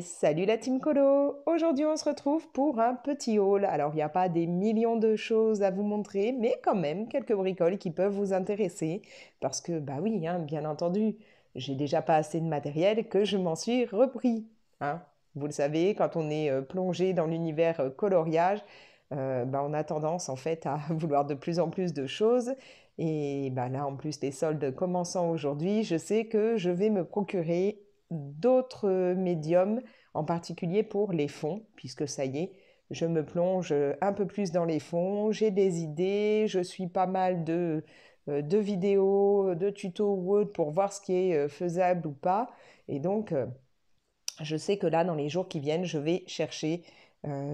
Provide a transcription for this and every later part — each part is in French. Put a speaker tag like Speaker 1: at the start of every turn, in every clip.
Speaker 1: salut la team Colo Aujourd'hui on se retrouve pour un petit haul. Alors il n'y a pas des millions de choses à vous montrer, mais quand même quelques bricoles qui peuvent vous intéresser. Parce que bah oui, hein, bien entendu, j'ai déjà pas assez de matériel que je m'en suis repris. Hein. Vous le savez, quand on est euh, plongé dans l'univers euh, coloriage, euh, bah, on a tendance en fait à vouloir de plus en plus de choses. Et bah là en plus des soldes commençant aujourd'hui, je sais que je vais me procurer d'autres euh, médiums, en particulier pour les fonds, puisque ça y est, je me plonge euh, un peu plus dans les fonds, j'ai des idées, je suis pas mal de, euh, vidéos, de tutos ou pour voir ce qui est faisable ou pas. Et donc, je sais que là, dans les jours qui viennent, je vais chercher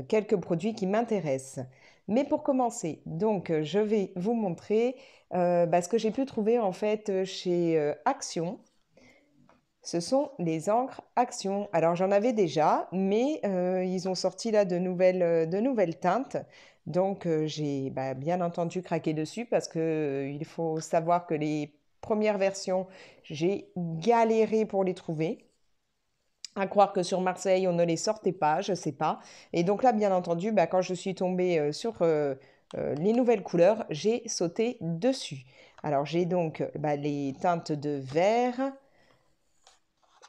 Speaker 1: quelques produits qui m'intéressent. Mais pour commencer, donc je vais vous montrer bah, ce que j'ai pu trouver en fait chez Action ce sont les encres Action. Alors j'en avais déjà, mais euh, ils ont sorti là de nouvelles, euh, teintes. Donc euh, j'ai bah, bien entendu craqué dessus parce qu'il faut savoir que les premières versions, j'ai galéré pour les trouver. À croire que sur Marseille, on ne les sortait pas, je ne sais pas. Et donc là, bien entendu, bah, quand je suis tombée sur les nouvelles couleurs, j'ai sauté dessus. Alors j'ai donc bah, les teintes de vert,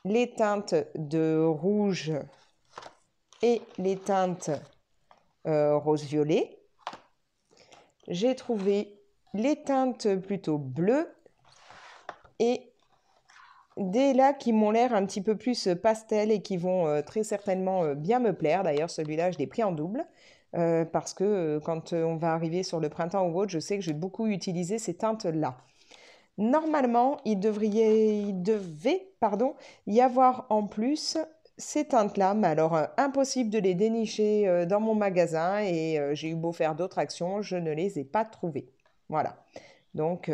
Speaker 1: les teintes de rouge et les teintes euh, rose-violet. J'ai trouvé les teintes plutôt bleues et des là qui m'ont l'air un petit peu plus pastel et qui vont euh, très certainement euh, bien me plaire. D'ailleurs, celui-là, je l'ai pris en double. parce que quand on va arriver sur le printemps ou autre, je sais que j'ai beaucoup utilisé ces teintes-là. Normalement, il, devrait, devait y avoir en plus ces teintes-là, mais alors euh, impossible de les dénicher euh, dans mon magasin et euh, j'ai eu beau faire d'autres actions, je ne les ai pas trouvées. Voilà. Donc,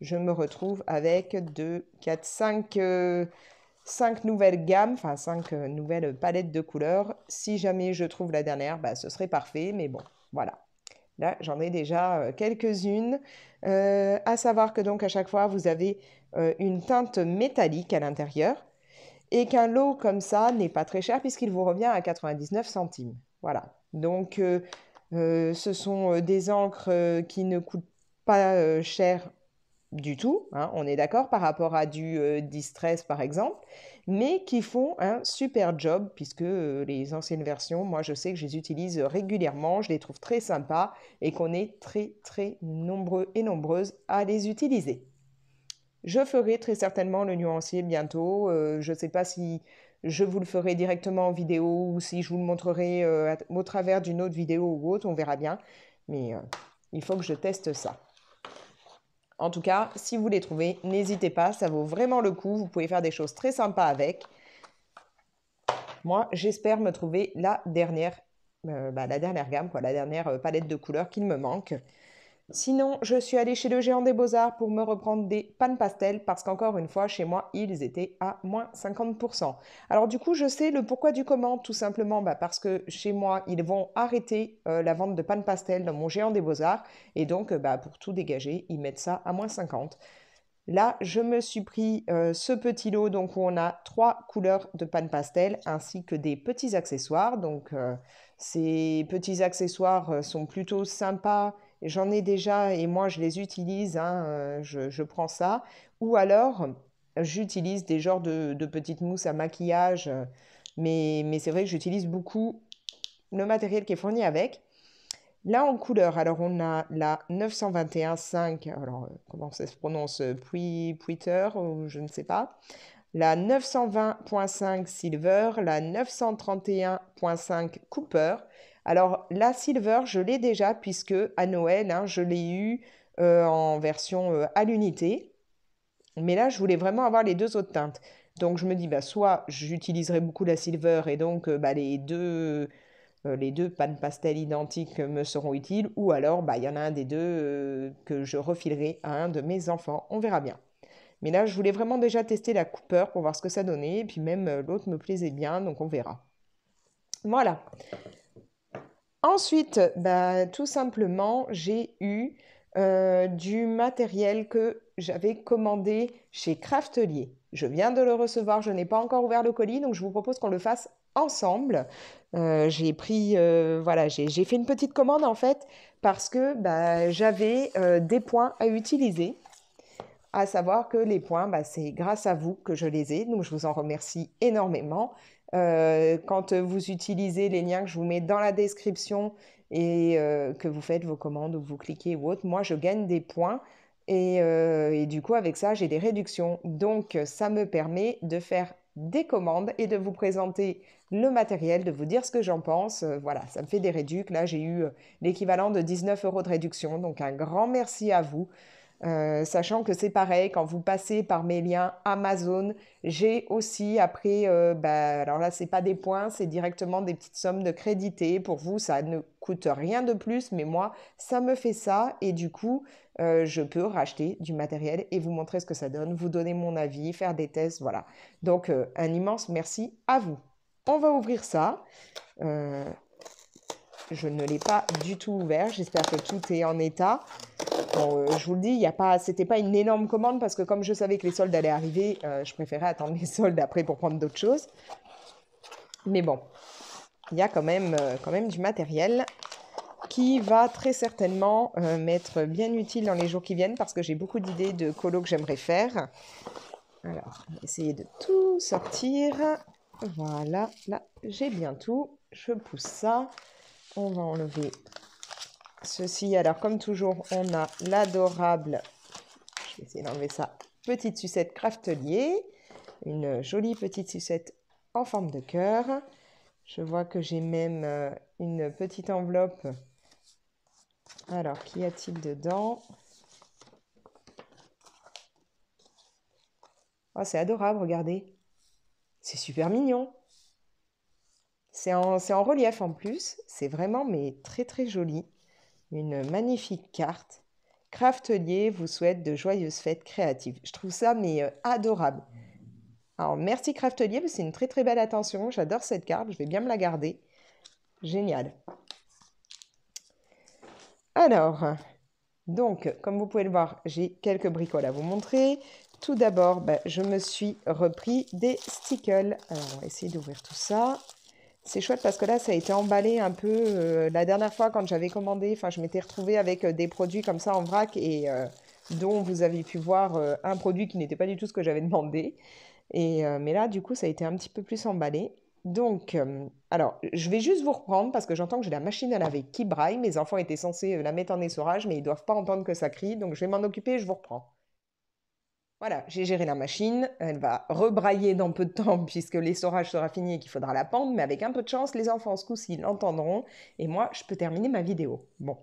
Speaker 1: je me retrouve avec 2, 4, 5, 5 nouvelles gammes, enfin 5 nouvelles palettes de couleurs. Si jamais je trouve la dernière, bah, ce serait parfait, mais bon, voilà. Là, j'en ai déjà euh, quelques-unes. Euh, à savoir que donc à chaque fois, vous avez euh, une teinte métallique à l'intérieur et qu'un lot comme ça n'est pas très cher puisqu'il vous revient à 99 centimes. Voilà. Donc, ce sont des encres qui ne coûtent pas cher du tout, hein, on est d'accord par rapport à du euh, distress par exemple, mais qui font un super job puisque euh, les anciennes versions, moi je sais que je les utilise régulièrement, je les trouve très sympas et qu'on est très très nombreux et nombreuses à les utiliser. Je ferai très certainement le nuancier bientôt, euh, je ne sais pas si je vous le ferai directement en vidéo ou si je vous le montrerai au travers d'une autre vidéo ou autre, on verra bien, mais il faut que je teste ça. En tout cas, si vous les trouvez, n'hésitez pas, ça vaut vraiment le coup. Vous pouvez faire des choses très sympas avec. Moi, j'espère me trouver la dernière, euh, bah, la dernière gamme, quoi, la dernière euh, palette de couleurs qu'il me manque. Sinon, je suis allée chez le géant des beaux-arts pour me reprendre des pannes pastel parce qu'encore une fois, chez moi, ils étaient à moins 50%. Alors du coup, je sais le pourquoi du comment, tout simplement bah, parce que chez moi, ils vont arrêter euh, la vente de pannes pastel dans mon géant des beaux-arts et donc euh, bah, pour tout dégager, ils mettent ça à moins 50%. Là, je me suis pris euh, ce petit lot donc où on a trois couleurs de panne pastel ainsi que des petits accessoires. Donc ces petits accessoires sont plutôt sympas j'en ai déjà et moi je les utilise, hein, euh, je, prends ça. Ou alors, j'utilise des genres de, petites mousses à maquillage, euh, mais, c'est vrai que j'utilise beaucoup le matériel qui est fourni avec. Là, en couleur, alors on a la 921.5, alors euh, comment ça se prononce, Twitter, ou je ne sais pas. La 920.5 Silver, la 931.5 Cooper, alors la silver, je l'ai déjà puisque à Noël, hein, je l'ai eu euh, en version euh, à l'unité. Mais là, je voulais vraiment avoir les deux autres teintes. Donc je me dis, bah, soit j'utiliserai beaucoup la silver et donc euh, bah, les deux les deux pannes pastel identiques me seront utiles, ou alors bah, il y en a un des deux que je refilerai à un de mes enfants. On verra bien. Mais là, je voulais vraiment déjà tester la Cooper pour voir ce que ça donnait, et puis même l'autre me plaisait bien, donc on verra. Voilà. Ensuite, bah, tout simplement, j'ai eu euh, du matériel que j'avais commandé chez Craftelier. Je viens de le recevoir, je n'ai pas encore ouvert le colis, donc je vous propose qu'on le fasse ensemble. Euh, j'ai pris, euh, voilà, j'ai fait une petite commande en fait parce que bah, j'avais des points à utiliser. À savoir que les points, bah, c'est grâce à vous que je les ai, donc je vous en remercie énormément. Euh, quand euh, vous utilisez les liens que je vous mets dans la description et euh, que vous faites vos commandes ou vous cliquez ou autre, moi je gagne des points et, et du coup avec ça j'ai des réductions. Donc ça me permet de faire des commandes et de vous présenter le matériel, de vous dire ce que j'en pense. voilà, ça me fait des réductions. Là j'ai eu l'équivalent de 19 euros de réduction. Donc un grand merci à vous. Euh, sachant que c'est pareil, quand vous passez par mes liens Amazon, j'ai aussi après, euh, bah, alors là, ce c'est pas des points, c'est directement des petites sommes de crédité. Pour vous, ça ne coûte rien de plus, mais moi, ça me fait ça. Et du coup, euh, je peux racheter du matériel et vous montrer ce que ça donne, vous donner mon avis, faire des tests, voilà. Donc, un immense merci à vous. On va ouvrir ça. je ne l'ai pas du tout ouvert. J'espère que tout est en état. Bon, euh, je vous le dis, il n'était pas, c'était pas une énorme commande parce que comme je savais que les soldes allaient arriver, euh, je préférais attendre les soldes après pour prendre d'autres choses. Mais bon, il y a quand même, euh, quand même du matériel qui va très certainement m'être bien utile dans les jours qui viennent parce que j'ai beaucoup d'idées de colo que j'aimerais faire. Alors, essayez de tout sortir. Voilà, là, j'ai bien tout. Je pousse ça. On va enlever ceci, alors comme toujours, on a l'adorable, je vais essayer d'enlever ça, petite sucette craftelier, une jolie petite sucette en forme de cœur. Je vois que j'ai même euh, une petite enveloppe. Alors, qu'y a-t-il dedans Oh, c'est adorable, regardez. C'est super mignon. C'est en relief en plus. C'est vraiment, mais très très joli une magnifique carte. Craftelier vous souhaite de joyeuses fêtes créatives. Je trouve ça mais euh, adorable. Alors merci Craftelier, c'est une très très belle attention. J'adore cette carte, je vais bien me la garder. Génial. Alors, donc, comme vous pouvez le voir, j'ai quelques bricoles à vous montrer. Tout d'abord, ben, je me suis repris des stickles. Alors, on va essayer d'ouvrir tout ça c'est chouette parce que là, ça a été emballé un peu. Euh, la dernière fois, quand j'avais commandé, enfin, je m'étais retrouvée avec euh, des produits comme ça en vrac et euh, dont vous avez pu voir un produit qui n'était pas du tout ce que j'avais demandé. Et, mais là, du coup, ça a été un petit peu plus emballé. Donc, alors, je vais juste vous reprendre parce que j'entends que j'ai la machine à laver qui braille. Mes enfants étaient censés la mettre en essorage, mais ils doivent pas entendre que ça crie. Donc, je vais m'en occuper et je vous reprends. Voilà, j'ai géré la machine, elle va rebrailler dans peu de temps puisque l'essorage sera fini et qu'il faudra la pendre, mais avec un peu de chance, les enfants ce coup-ci l'entendront et moi, je peux terminer ma vidéo. Bon.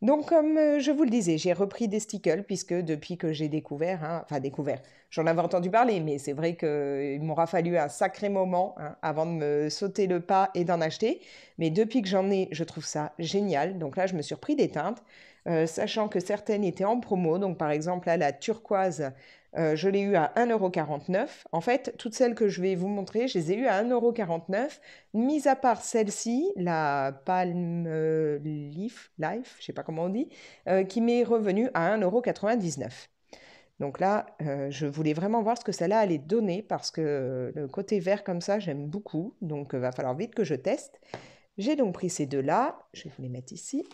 Speaker 1: Donc, comme euh, je vous le disais, j'ai repris des stickles puisque depuis que j'ai découvert, hein, enfin découvert, j'en avais entendu parler, mais c'est vrai qu'il euh, m'aura fallu un sacré moment hein, avant de me sauter le pas et d'en acheter. Mais depuis que j'en ai, je trouve ça génial. Donc là, je me suis repris des teintes. Euh, sachant que certaines étaient en promo. Donc, par exemple, là, la turquoise, euh, je l'ai eu à 1,49€. En fait, toutes celles que je vais vous montrer, je les ai eues à 1,49€, mis à part celle-ci, la Palm euh, Leaf, Life, je ne sais pas comment on dit, euh, qui m'est revenue à 1,99€. Donc là, je voulais vraiment voir ce que celle-là allait donner parce que le côté vert comme ça, j'aime beaucoup. Donc, il va falloir vite que je teste. J'ai donc pris ces deux-là. Je vais vous les mettre ici.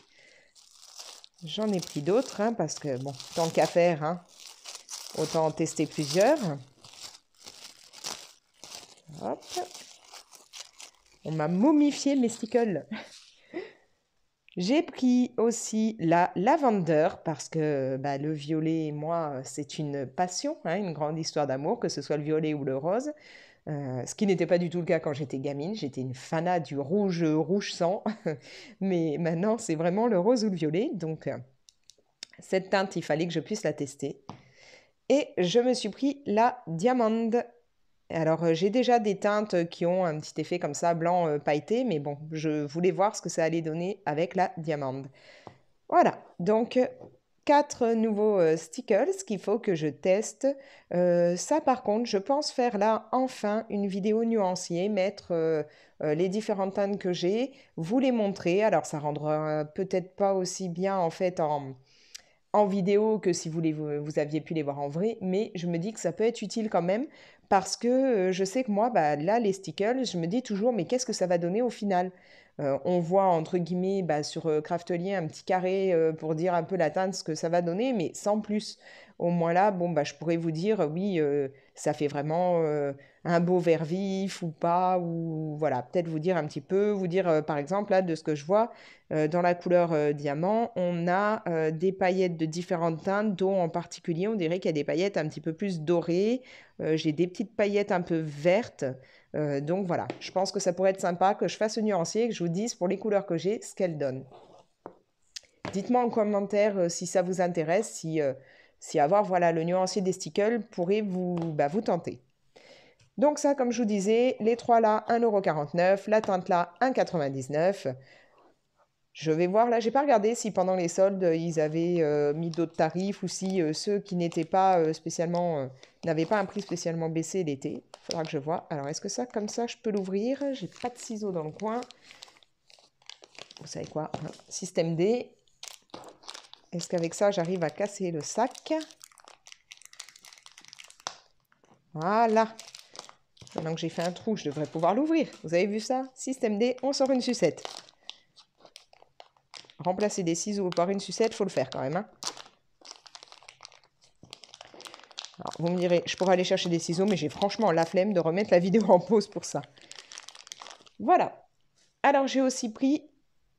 Speaker 1: J'en ai pris d'autres hein, parce que, bon, tant qu'à faire, hein, Autant en tester plusieurs. Hop. On m'a momifié mes stickles. J'ai pris aussi la lavandeur parce que bah, le violet moi, c'est une passion, hein, une grande histoire d'amour, que ce soit le violet ou le rose. Euh, ce qui n'était pas du tout le cas quand j'étais gamine. J'étais une fanat du rouge, rouge sang. Mais maintenant, c'est vraiment le rose ou le violet. Donc, euh, cette teinte, il fallait que je puisse la tester. Et je me suis pris la diamande. Alors euh, j'ai déjà des teintes qui ont un petit effet comme ça blanc euh, pailleté, mais bon, je voulais voir ce que ça allait donner avec la diamande. Voilà, donc quatre nouveaux euh, stickers qu'il faut que je teste. ça par contre, je pense faire là enfin une vidéo nuancier, mettre les différentes teintes que j'ai, vous les montrer. Alors ça rendra peut-être pas aussi bien en fait en, en vidéo que si vous, les, vous, aviez pu les voir en vrai, mais je me dis que ça peut être utile quand même parce que euh, je sais que moi, bah, là, les stickers, je me dis toujours, mais qu'est-ce que ça va donner au final euh, on voit entre guillemets bah, sur euh, Craftelier un petit carré euh, pour dire un peu la teinte, ce que ça va donner, mais sans plus. Au moins là, bon, bah, je pourrais vous dire oui, ça fait vraiment un beau vert vif ou pas, ou voilà, peut-être vous dire un petit peu, vous dire par exemple là de ce que je vois dans la couleur diamant, on a des paillettes de différentes teintes, dont en particulier on dirait qu'il y a des paillettes un petit peu plus dorées, j'ai des petites paillettes un peu vertes. Euh, donc voilà, je pense que ça pourrait être sympa que je fasse un nuancier et que je vous dise pour les couleurs que j'ai ce qu'elles donnent. Dites-moi en commentaire euh, si ça vous intéresse, si, avoir euh, voilà, le nuancier des stickles pourrait vous, bah, vous tenter. Donc ça, comme je vous disais, les trois là, 1,49€, la teinte là, 1,99€. Je vais voir, là, j'ai pas regardé si pendant les soldes, euh, ils avaient euh, mis d'autres tarifs ou si euh, ceux qui n'étaient pas spécialement, n'avaient pas un prix spécialement baissé l'été. Faudra que je vois. Alors, est-ce que ça, comme ça, je peux l'ouvrir J'ai pas de ciseaux dans le coin. Vous savez quoi hein? Système D. Est-ce qu'avec ça, j'arrive à casser le sac Voilà. Maintenant que j'ai fait un trou, je devrais pouvoir l'ouvrir. Vous avez vu ça Système D, on sort une sucette remplacer des ciseaux par une sucette, faut le faire quand même. Hein. vous me direz, je pourrais aller chercher des ciseaux, mais j'ai franchement la flemme de remettre la vidéo en pause pour ça. Voilà. Alors, j'ai aussi pris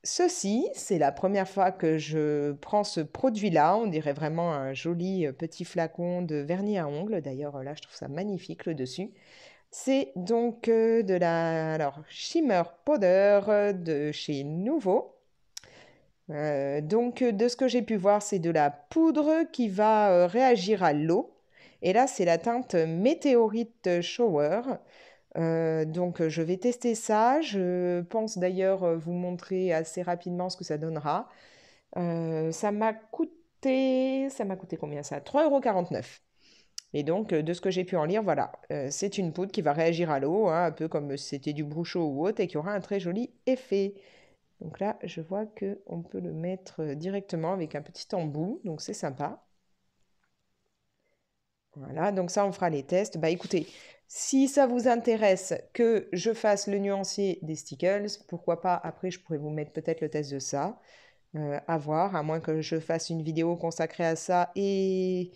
Speaker 1: ceci. C'est la première fois que je prends ce produit-là. On dirait vraiment un joli euh, petit flacon de vernis à ongles. D'ailleurs, là, je trouve ça magnifique le dessus. C'est donc euh, de la alors, Shimmer Powder euh, de chez Nouveau. Euh, donc, euh, de ce que j'ai pu voir, c'est de la poudre qui va euh, réagir à l'eau. Et là, c'est la teinte météorite shower. donc, je vais tester ça. Je pense d'ailleurs vous montrer assez rapidement ce que ça donnera. ça m'a coûté, ça m'a coûté combien ça 3,49€. Et donc, de ce que j'ai pu en lire, voilà, c'est une poudre qui va réagir à l'eau, hein, un peu comme c'était du brouchot ou autre, et qui aura un très joli effet. Donc là, je vois que on peut le mettre euh, directement avec un petit embout, donc c'est sympa. Voilà, donc ça, on fera les tests. Bah écoutez, si ça vous intéresse que je fasse le nuancier des Stickles, pourquoi pas, après, je pourrais vous mettre peut-être le test de ça. Euh, à voir, à moins que je fasse une vidéo consacrée à ça et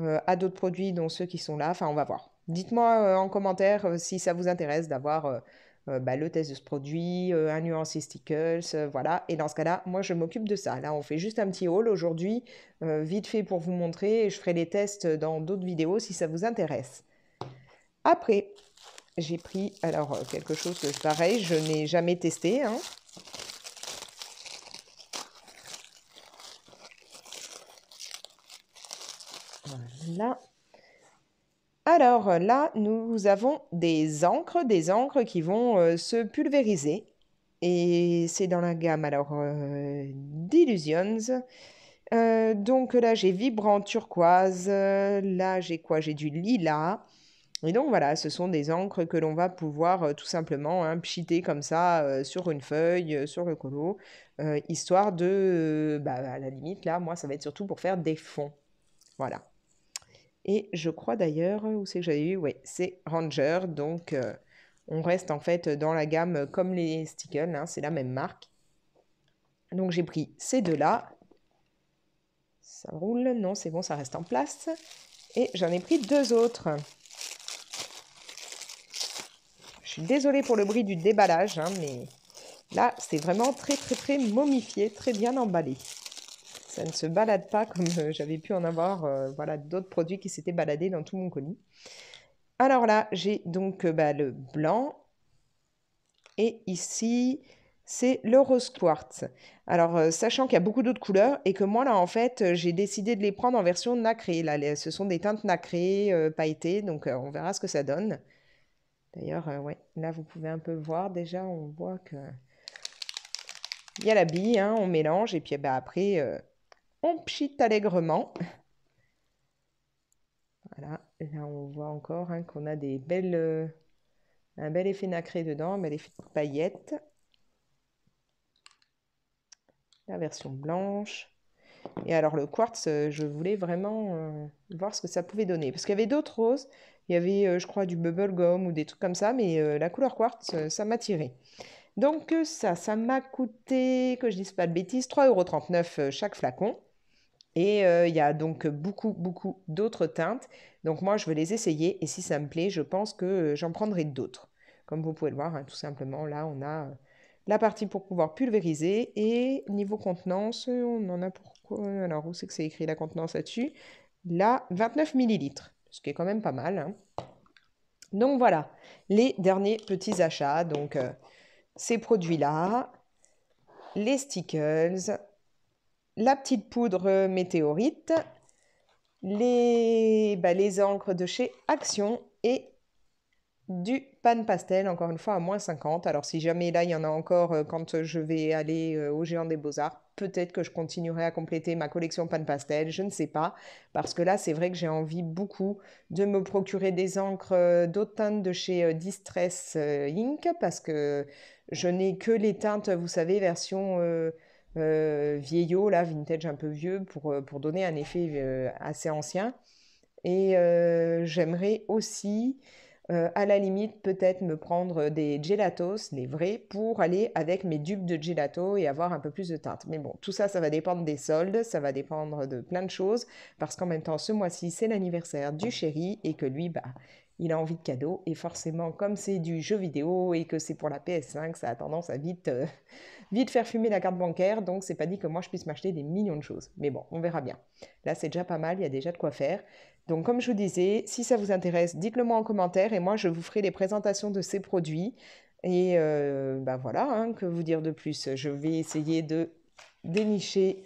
Speaker 1: euh, à d'autres produits, dont ceux qui sont là. Enfin, on va voir. Dites-moi en commentaire si ça vous intéresse d'avoir euh, bah, le test de ce produit, euh, un nuancé Stickles, euh, voilà. Et dans ce cas-là, moi, je m'occupe de ça. Là, on fait juste un petit haul aujourd'hui, vite fait pour vous montrer, je ferai les tests dans d'autres vidéos si ça vous intéresse. Après, j'ai pris, alors, quelque chose pareil, je n'ai jamais testé, hein. Voilà. Alors euh, là, nous avons des encres, des encres qui vont euh, se pulvériser. Et c'est dans la gamme alors euh, d'Illusions. donc là, j'ai Vibrant turquoise. Là, j'ai quoi J'ai du lilas. Et donc voilà, ce sont des encres que l'on va pouvoir tout simplement hein, pchiter comme ça sur une feuille, sur le colo, histoire de, bah, à la limite là, moi ça va être surtout pour faire des fonds. Voilà. Et je crois d'ailleurs, où c'est que j'avais eu oui, c'est Ranger. Donc, euh, on reste en fait dans la gamme euh, comme les Stickles, hein, c'est la même marque. Donc, j'ai pris ces deux-là. Ça roule, non, c'est bon, ça reste en place. Et j'en ai pris deux autres. Je suis désolée pour le bruit du déballage, hein, mais là, c'est vraiment très, très, très momifié, très bien emballé. Ça ne se balade pas comme euh, j'avais pu en avoir euh, voilà, d'autres produits qui s'étaient baladés dans tout mon colis. Alors là, j'ai donc euh, bah, le blanc. Et ici, c'est le rose quartz. Alors, sachant qu'il y a beaucoup d'autres couleurs et que moi, là, en fait, j'ai décidé de les prendre en version nacrée. Là, ce sont des teintes nacrées, pailletées, donc on verra ce que ça donne. D'ailleurs, ouais, là, vous pouvez un peu voir déjà, on voit que... Il y a la bille, hein, on mélange et puis bah, après, on allègrement. Voilà, là on voit encore hein, qu'on a des belles, euh, un bel effet nacré dedans, un bel effet de paillettes. La version blanche. Et alors le quartz, euh, je voulais vraiment euh, voir ce que ça pouvait donner. Parce qu'il y avait d'autres roses, il y avait je crois du bubble ou des trucs comme ça, mais la couleur quartz, ça m'a tiré Donc ça, ça m'a coûté, que je dise pas de bêtises, 3,39€ chaque flacon. Et euh, il y a donc beaucoup, beaucoup d'autres teintes. Donc moi, je vais les essayer et si ça me plaît, je pense que euh, j'en prendrai d'autres. Comme vous pouvez le voir, hein, tout simplement, là, on a euh, la partie pour pouvoir pulvériser. Et niveau contenance, on en a pourquoi Alors, où c'est que c'est écrit la contenance là-dessus Là, 29 millilitres, ce qui est quand même pas mal. Hein. Donc voilà, les derniers petits achats. Donc, ces produits-là, les stickers, la petite poudre météorite, les, bah, les encres de chez Action et du pan pastel, encore une fois à moins 50. Alors si jamais là il y en a encore euh, quand je vais aller euh, au géant des beaux-arts, peut-être que je continuerai à compléter ma collection pan pastel, je ne sais pas, parce que là c'est vrai que j'ai envie beaucoup de me procurer des encres euh, d'autres teintes de chez Distress Inc. parce que je n'ai que les teintes, vous savez, version... Euh, vieillot, là, vintage un peu vieux, pour, euh, pour donner un effet euh, assez ancien. Et j'aimerais aussi, à la limite, peut-être me prendre des gelatos, les vrais, pour aller avec mes dupes de gelato et avoir un peu plus de teinte Mais bon, tout ça, ça va dépendre des soldes, ça va dépendre de plein de choses, parce qu'en même temps, ce mois-ci, c'est l'anniversaire du chéri et que lui, bah, il a envie de cadeaux. Et forcément, comme c'est du jeu vidéo et que c'est pour la PS5, ça a tendance à vite Vite faire fumer la carte bancaire, donc c'est pas dit que moi je puisse m'acheter des millions de choses. Mais bon, on verra bien. Là, c'est déjà pas mal, il y a déjà de quoi faire. Donc, comme je vous disais, si ça vous intéresse, dites-le moi en commentaire et moi je vous ferai les présentations de ces produits. Et ben voilà, hein, que vous dire de plus Je vais essayer de dénicher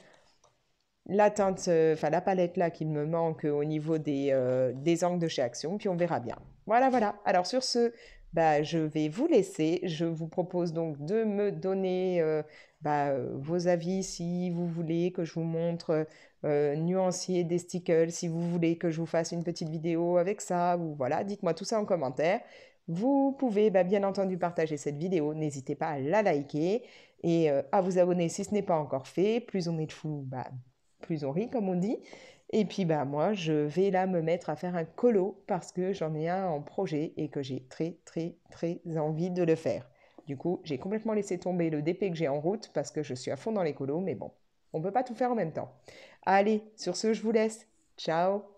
Speaker 1: la teinte, euh, enfin la palette là qui me manque au niveau des, euh, des angles de chez Action, puis on verra bien. Voilà, voilà. Alors sur ce, bah, je vais vous laisser. Je vous propose donc de me donner euh, bah, euh, vos avis si vous voulez que je vous montre euh, nuancier des stickers, si vous voulez que je vous fasse une petite vidéo avec ça, ou voilà, dites-moi tout ça en commentaire. Vous pouvez bah, bien entendu partager cette vidéo, n'hésitez pas à la liker et à vous abonner si ce n'est pas encore fait. Plus on est de fou, plus on rit comme on dit. Et puis bah moi, je vais là me mettre à faire un colo parce que j'en ai un en projet et que j'ai très très très envie de le faire. Du coup, j'ai complètement laissé tomber le DP que j'ai en route parce que je suis à fond dans les colos, mais bon, on ne peut pas tout faire en même temps. Allez, sur ce, je vous laisse. Ciao